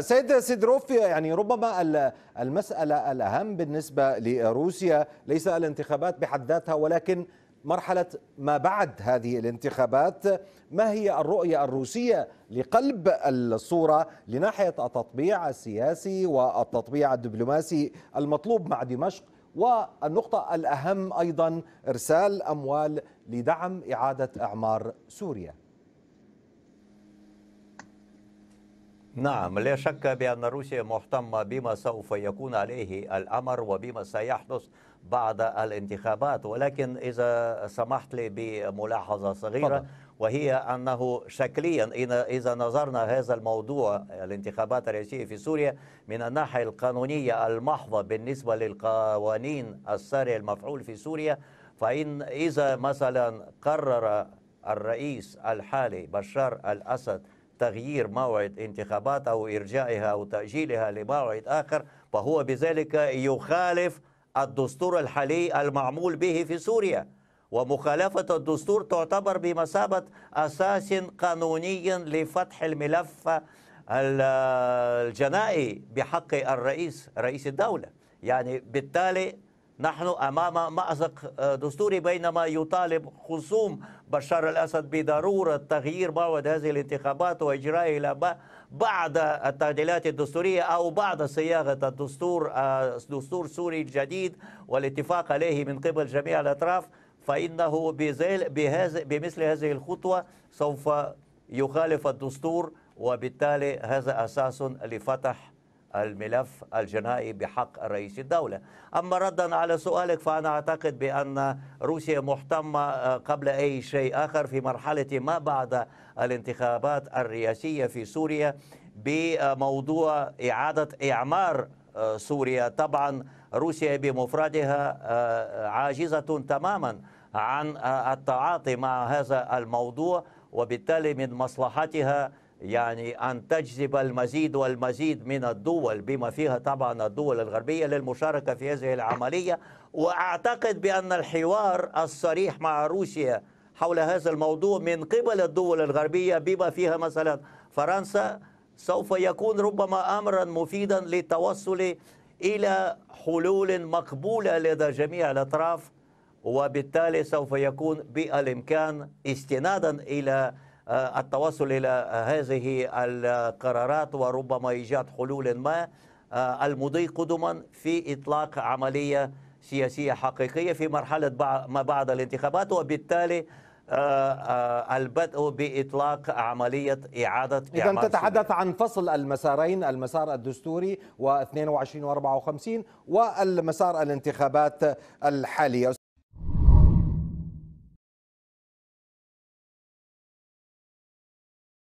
سيد سيدروف يعني ربما المسألة الأهم بالنسبة لروسيا ليس الانتخابات بحد ذاتها ولكن مرحلة ما بعد هذه الانتخابات ما هي الرؤية الروسية لقلب الصورة لناحية التطبيع السياسي والتطبيع الدبلوماسي المطلوب مع دمشق والنقطة الأهم أيضا إرسال أموال لدعم إعادة إعمار سوريا نعم لا شك بأن روسيا مهتمة بما سوف يكون عليه الأمر وبما سيحدث بعد الانتخابات ولكن إذا سمحت لي بملاحظة صغيرة طبعا. وهي أنه شكليا إذا نظرنا هذا الموضوع الانتخابات الرئاسية في سوريا من الناحية القانونية المحضة بالنسبة للقوانين السارية المفعول في سوريا فإن إذا مثلا قرر الرئيس الحالي بشار الأسد تغيير موعد انتخابات أو إرجاعها أو تأجيلها لموعد آخر فهو بذلك يخالف الدستور الحالي المعمول به في سوريا ومخالفة الدستور تعتبر بمثابة أساس قانوني لفتح الملف الجنائي بحق الرئيس رئيس الدولة يعني بالتالي نحن امام مازق آه، دستوري بينما يطالب خصوم بشار الاسد بضروره تغيير موعد هذه الانتخابات وإجراء الى بعد التعديلات الدستوريه او بعد صياغه الدستور آه، دستور سوري الجديد والاتفاق عليه من قبل جميع الاطراف فانه بمثل هذه الخطوه سوف يخالف الدستور وبالتالي هذا اساس لفتح الملف الجنائي بحق رئيس الدولة أما ردا على سؤالك فأنا أعتقد بأن روسيا محتمة آه، قبل أي شيء آخر في مرحلة ما بعد الانتخابات الرئاسية في سوريا بموضوع إعادة إعمار آه، سوريا طبعا روسيا بمفردها آه، عاجزة تماما عن التعاطي مع هذا الموضوع وبالتالي من مصلحتها يعني أن تجذب المزيد والمزيد من الدول بما فيها طبعا الدول الغربية للمشاركة في هذه العملية وأعتقد بأن الحوار الصريح مع روسيا حول هذا الموضوع من قبل الدول الغربية بما فيها مثلا فرنسا سوف يكون ربما أمرا مفيدا للتوصل إلى حلول مقبولة لدى جميع الأطراف وبالتالي سوف يكون بالإمكان استنادا إلى آه، التوصل إلى آه، هذه القرارات وربما إيجاد حلول ما آه، المضي قدما في إطلاق عملية سياسية حقيقية في مرحلة ما بعد الانتخابات وبالتالي البدء بإطلاق عملية إعادة إذا تتحدث عن فصل المسارين المسار الدستوري و22 و54 والمسار الانتخابات الحالية